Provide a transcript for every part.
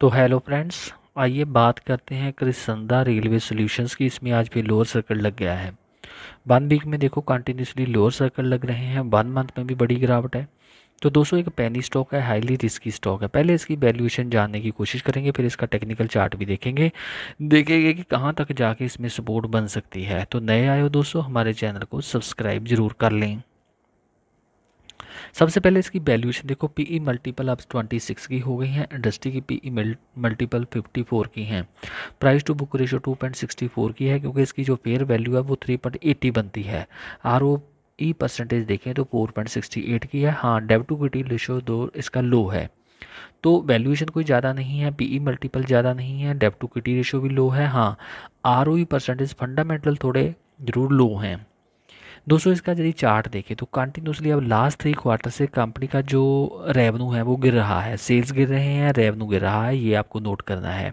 तो hello friends आइए बात करते हैं क्रिसंदा रेलवे सॉल्यूशंस की इसमें आज भी लोअर सर्कल लग गया है वन वीक में देखो कंटिन्यूसली लोअर सर्कल लग रहे हैं वन मंथ में भी बड़ी गिरावट है तो दोस्तों एक पैनी स्टॉक है हाईली रिस्की स्टॉक है पहले इसकी वैल्यूएशन जानने की कोशिश करेंगे फिर इसका टेक्निकल चार्ट भी देखेंगे देखेंगे कि कहाँ तक जाके इसमें सपोर्ट बन सकती है तो नए आए हो दोस्तों हमारे चैनल को सब्सक्राइब जरूर कर लें सबसे पहले इसकी वैल्यूएशन देखो पीई मल्टीपल e अब 26 की हो गई है इंडस्ट्री की पीई मल्टीपल 54 की हैं प्राइस टू बुक रेशो 2.64 की है क्योंकि इसकी जो फेयर वैल्यू है वो 3.80 बनती है आर ओ ई परसेंटेज देखें तो 4.68 की है हाँ डेव टू क्विटी रेशो दो इसका लो है तो वैल्यूएशन कोई ज़्यादा नहीं है पीई मल्टीपल ज़्यादा नहीं है डेब टू किटी रेशो भी लो है हाँ आर परसेंटेज फंडामेंटल थोड़े ज़रूर लो हैं दोस्तों इसका यदि चार्ट देखें तो कंटिन्यूसली अब लास्ट थ्री क्वार्टर से कंपनी का जो रेवन्यू है वो गिर रहा है सेल्स गिर रहे हैं रेवन्यू गिर रहा है ये आपको नोट करना है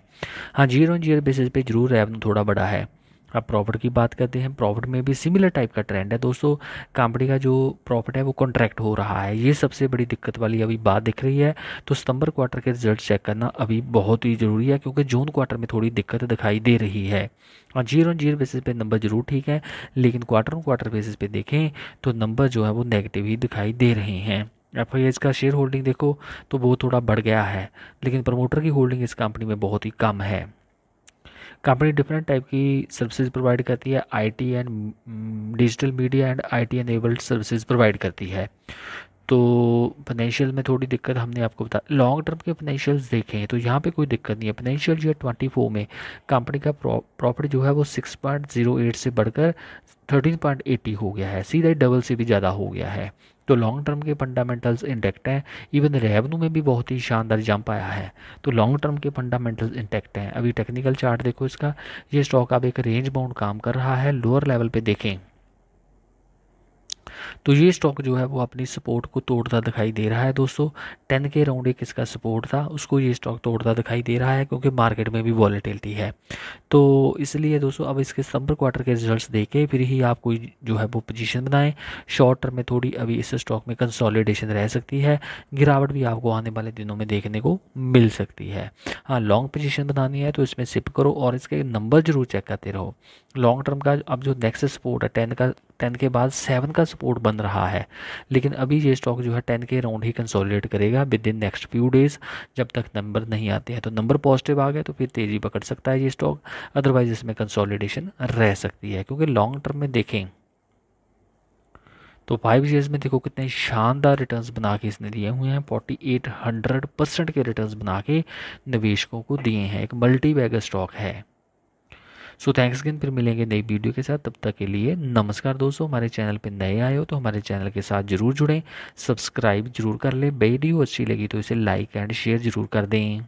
हाँ जीरो ऑन जीरो बेसिस पे जरूर रेवन्यू थोड़ा बड़ा है अब प्रॉफिट की बात करते हैं प्रॉफिट में भी सिमिलर टाइप का ट्रेंड है दोस्तों कंपनी का जो प्रॉफिट है वो कॉन्ट्रैक्ट हो रहा है ये सबसे बड़ी दिक्कत वाली अभी बात दिख रही है तो सितंबर क्वार्टर के रिजल्ट चेक करना अभी बहुत ही ज़रूरी है क्योंकि जून क्वार्टर में थोड़ी दिक्कत दिखाई दे रही है और जीरो ऑन जीरो बेसिस पे नंबर जरूर ठीक है लेकिन क्वार्टर ऑन क्वार्टर बेसिस पे देखें तो नंबर जो है वो नेगेटिव ही दिखाई दे रहे हैं एफ आई एच का शेयर होल्डिंग देखो तो वो थोड़ा बढ़ गया है लेकिन प्रमोटर की होल्डिंग इस कंपनी में बहुत ही कम है कंपनी डिफरेंट टाइप की सर्विसेज प्रोवाइड करती है IT and digital media and IT enabled services provide करती है तो फाइनेंशियल में थोड़ी दिक्कत हमने आपको बता लॉन्ग टर्म के फाइनेंशियल्स देखें तो यहाँ पे कोई दिक्कत नहीं है फाइनेंशियल जो है ट्वेंटी फोर में कंपनी का प्रॉफिट जो है वो सिक्स पॉइंट जीरो एट से बढ़कर थर्टीन पॉइंट एटी हो गया है सीधा डबल से भी ज़्यादा हो गया है तो लॉन्ग टर्म के फंडामेंटल्स इंटैक्ट हैं इवन रेवन्यू में भी बहुत ही शानदार जंप आया है तो लॉन्ग टर्म के फंडामेंटल्स इंटैक्ट हैं अभी टेक्निकल चार्ट देखो इसका ये स्टॉक अब एक रेंज बाउंड काम कर रहा है लोअर लेवल पर देखें तो ये स्टॉक जो है वो अपनी सपोर्ट को तोड़ता दिखाई दे रहा है दोस्तों टेन के राउंड एक इसका सपोर्ट था उसको ये स्टॉक तोड़ता दिखाई दे रहा है क्योंकि मार्केट में भी वॉलीटिलिटी है तो इसलिए दोस्तों अब इसके सितंबर क्वार्टर के रिजल्ट देखें फिर ही आप कोई जो है वो पोजिशन बनाएं शॉर्ट टर्म में थोड़ी अभी इस स्टॉक में कंसॉलिडेशन रह सकती है गिरावट भी आपको आने वाले दिनों में देखने को मिल सकती है हाँ लॉन्ग पोजिशन बनानी है तो इसमें सिप करो और इसके नंबर जरूर चेक करते रहो लॉन्ग टर्म का अब जो नेक्स्ट सपोर्ट है टेन का टेन के बाद सेवन का सपोर्ट बन रहा है लेकिन अभी ये स्टॉक जो है टेन के राउंड ही कंसोलिडेट करेगा within next few days जब तक नंबर नहीं आते हैं तो नंबर पॉजिटिव आ गए तो फिर तेज़ी पकड़ सकता है ये स्टॉक अदरवाइज इसमें कंसोलिडेशन रह सकती है क्योंकि लॉन्ग टर्म में देखें तो फाइव ईयर्स में देखो कितने शानदार रिटर्न्स बना के इसने दिए हुए हैं फोर्टी एट हंड्रेड परसेंट के रिटर्न्स बना के निवेशकों को दिए हैं एक मल्टी बैगर स्टॉक है सो थैंक्स अगेन फिर मिलेंगे नई वीडियो के साथ तब तक के लिए नमस्कार दोस्तों हमारे चैनल पर नए आए हो तो हमारे चैनल के साथ जरूर जुड़ें सब्सक्राइब जरूर कर लें वीडियो अच्छी लगी तो इसे लाइक एंड शेयर जरूर कर दें